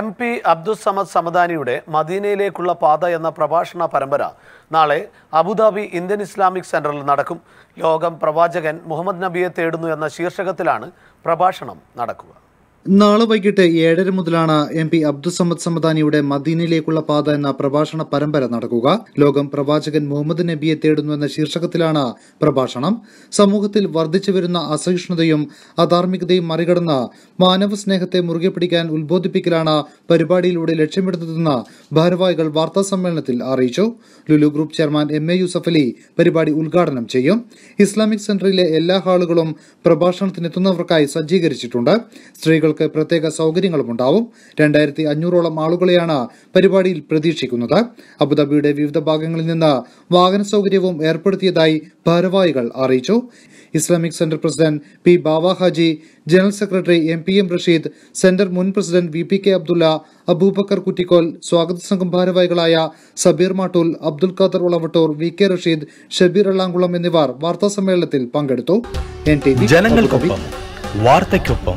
M P Abdus Samad സമദാനിയുടെ മദീനയിലേക്കുള്ള പാത എന്ന പ്രഭാഷണ പരമ്പര നാളെ അബുദാബി ഇന്ത്യൻ ഇസ്ലാമിക് സെന്ററിൽ നടക്കും ലോകം പ്രവാചകൻ മുഹമ്മദ് നബിയെ തേടുന്നു എന്ന ശീർഷകത്തിലാണ് പ്രഭാഷണം നടക്കുക നാളെ വൈകിട്ട് ഏഴര മുതലാണ് എം പി അബ്ദുസമ്മദ് സമദാനിയുടെ മദീനയിലേക്കുള്ള പാത എന്ന പ്രഭാഷണ പരമ്പര നടക്കുക ലോകം പ്രവാചകൻ മുഹമ്മദ് നബിയെ തേടുന്നു എന്ന ശീർഷകത്തിലാണ് പ്രഭാഷണം സമൂഹത്തിൽ വർദ്ധിച്ചു വരുന്ന അസഹിഷ്ണുതയും അധാർമികതയും മറികടന്ന് മാനവ സ്നേഹത്തെ മുറുകെ പിടിക്കാൻ ഉത്ബോധിപ്പിക്കലാണ് പരിപാടിയിലൂടെ ലക്ഷ്യമിടുന്നതെന്ന് ഭാരവാഹികൾ വാർത്താ സമ്മേളനത്തിൽ അറിയിച്ചു Lulu group chairman M A Yusuff Ali പരിപാടി ഉദ്ഘാടനം ചെയ്യും ഇസ്ലാമിക് സെന്ററിലെ എല്ലാ ഹാളുകളും പ്രഭാഷണത്തിനെത്തുന്നവർക്കായി സജ്ജീകരിച്ചിട്ടുണ്ട് സ്ത്രീകൾ തൊഴിലാളികൾക്ക് പ്രത്യേക സൗകര്യങ്ങളും ഉണ്ടാവും രണ്ടായിരത്തി അഞ്ഞൂറോളം ആളുകളെയാണ് പരിപാടിയിൽ പ്രതീക്ഷിക്കുന്നത് അബുദാബിയുടെ വിവിധ ഭാഗങ്ങളിൽ നിന്ന് വാഹന സൗകര്യവും ഏർപ്പെടുത്തിയതായി ഭാരവാഹികൾ അറിയിച്ചു Islamic centre president P Bava Haji general secretary M P M Rasheed centre മുൻ president V P K Abdulla Aboobacker Kuttikol സ്വാഗത സംഘം ഭാരവാഹികളായ സബീർ മാട്ടൂൽ അബ്ദുൽ ഖാദർ ഉളവട്ടൂർ വി കെ റഷീദ് ഷബീർ എള്ളാങ്കുളം എന്നിവർ വാർത്താ സമ്മേളനത്തിൽ പങ്കെടുത്തു ജനങ്ങൾക്കൊപ്പം വാർത്തയ്ക്കൊപ്പം